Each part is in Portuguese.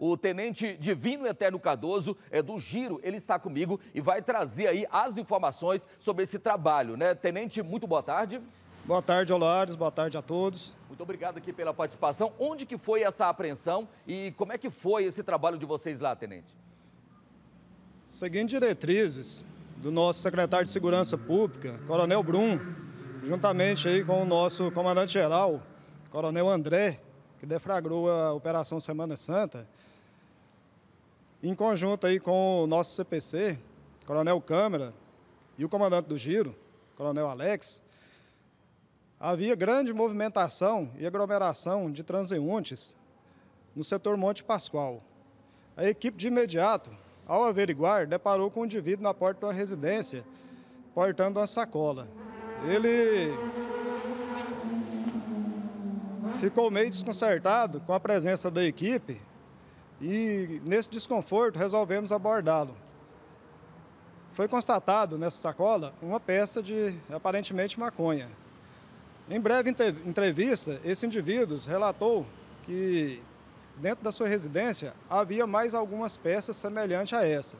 o tenente Divino Eterno Cardoso é do Giro, ele está comigo e vai trazer aí as informações sobre esse trabalho, né? Tenente, muito boa tarde. Boa tarde, Olares, boa tarde a todos. Muito obrigado aqui pela participação. Onde que foi essa apreensão e como é que foi esse trabalho de vocês lá, tenente? Seguindo diretrizes do nosso secretário de Segurança Pública, Coronel Brum, juntamente aí com o nosso comandante-geral, Coronel André, que deflagrou a Operação Semana Santa, em conjunto aí com o nosso CPC, Coronel Câmara e o comandante do Giro, Coronel Alex, havia grande movimentação e aglomeração de transeuntes no setor Monte Pascoal. A equipe de imediato, ao averiguar, deparou com um indivíduo na porta de uma residência portando uma sacola. Ele ficou meio desconcertado com a presença da equipe e, nesse desconforto, resolvemos abordá-lo. Foi constatado nessa sacola uma peça de aparentemente maconha. Em breve entrevista, esse indivíduo relatou que dentro da sua residência havia mais algumas peças semelhantes a essa.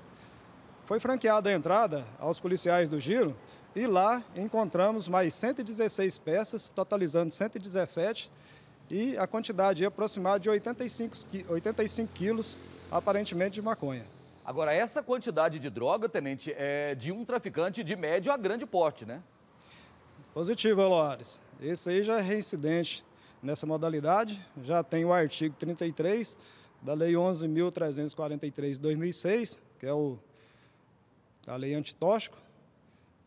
Foi franqueada a entrada aos policiais do giro e lá encontramos mais 116 peças, totalizando 117 e a quantidade é aproximada de 85, 85 quilos, aparentemente, de maconha. Agora, essa quantidade de droga, tenente, é de um traficante de médio a grande porte, né? Positivo, Loares. Esse aí já é reincidente nessa modalidade, já tem o artigo 33 da Lei 11.343 de 2006, que é o, a lei antitóxico,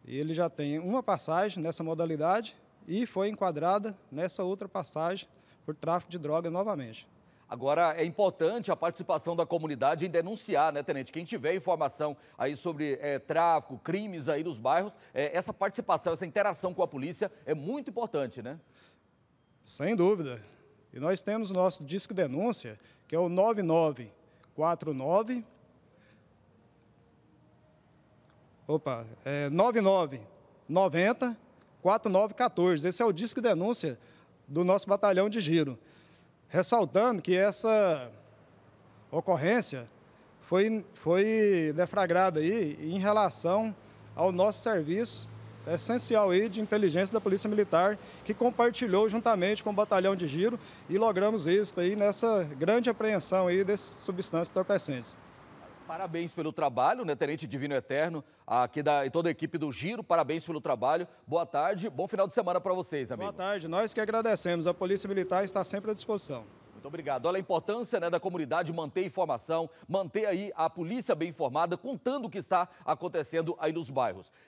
e ele já tem uma passagem nessa modalidade e foi enquadrada nessa outra passagem por tráfico de droga novamente. Agora, é importante a participação da comunidade em denunciar, né, Tenente? Quem tiver informação aí sobre é, tráfico, crimes aí nos bairros, é, essa participação, essa interação com a polícia é muito importante, né? Sem dúvida. E nós temos o nosso disco Denúncia, que é o 9949... Opa, é 9990 4914. Esse é o disco Denúncia do nosso batalhão de giro. Ressaltando que essa ocorrência foi, foi deflagrada aí em relação ao nosso serviço essencial aí de inteligência da Polícia Militar, que compartilhou juntamente com o batalhão de giro e logramos isso aí nessa grande apreensão aí dessas substâncias torpecentes. Parabéns pelo trabalho, né, Tenente Divino Eterno, aqui da, e toda a equipe do Giro, parabéns pelo trabalho. Boa tarde, bom final de semana para vocês, amigo. Boa tarde, nós que agradecemos. A Polícia Militar está sempre à disposição. Muito obrigado. Olha a importância né, da comunidade manter informação, manter aí a polícia bem informada, contando o que está acontecendo aí nos bairros.